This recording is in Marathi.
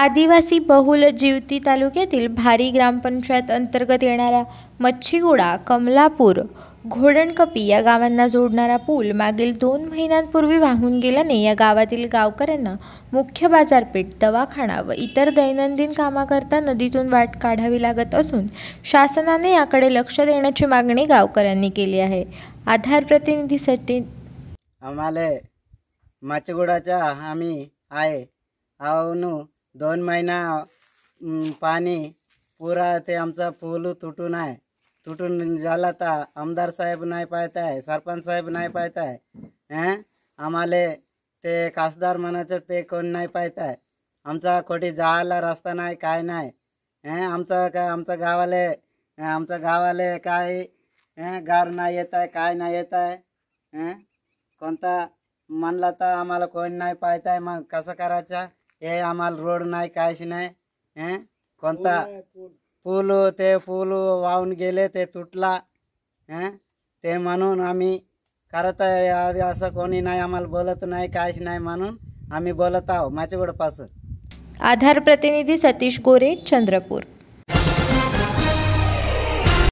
आदिवासी बहुल जिवती तालुक्यातील भारी ग्रामपंचायत अंतर्गत येणाऱ्या मच्छीगुडा कमलापूर घोडणकपी या गावांना जोडणारा पूल मागील दोन महिन्यांपूर्वी वाहून गेल्याने या गावातील गावकऱ्यांना मुख्य बाजारपेठ दवाखाना व इतर दैनंदिन कामाकरता नदीतून वाट काढावी लागत असून शासनाने याकडे लक्ष देण्याची मागणी गावकऱ्यांनी केली आहे आधार प्रतिनिधीसाठी आम्हाला मच्छीगुडाचा आम्ही आहे दोन महिना पाणी पुरा ते आमचा पूल तुटून आहे तुटून झाला तर आमदार साहेब नाही पाहताय सरपंच साहेब नाही पाहताय आहे आम्हाला ते खासदार म्हणायचं ते कोण नाही पाहताय आमचा कोठे जायला रस्ता नाही काय नाही आमचा आमचं काय आमचं गावाले आमचं गावाले काय गार नाही येत आहे काय नाही येत आहे कोणता म्हणला तर आम्हाला कोण नाही पाहताय मग कसं करायचं हे आम्हाला रोड नाही काहीच नाही हे कोणता पूल ते पूल वाहून गेले ते तुटला हे ते म्हणून आम्ही करत आहे असं कोणी नाही आम्हाला बोलत नाही काहीच नाही म्हणून आम्ही बोलत आहोत माझ्याकडपासून आधार प्रतिनिधी सतीश गोरे चंद्रपूर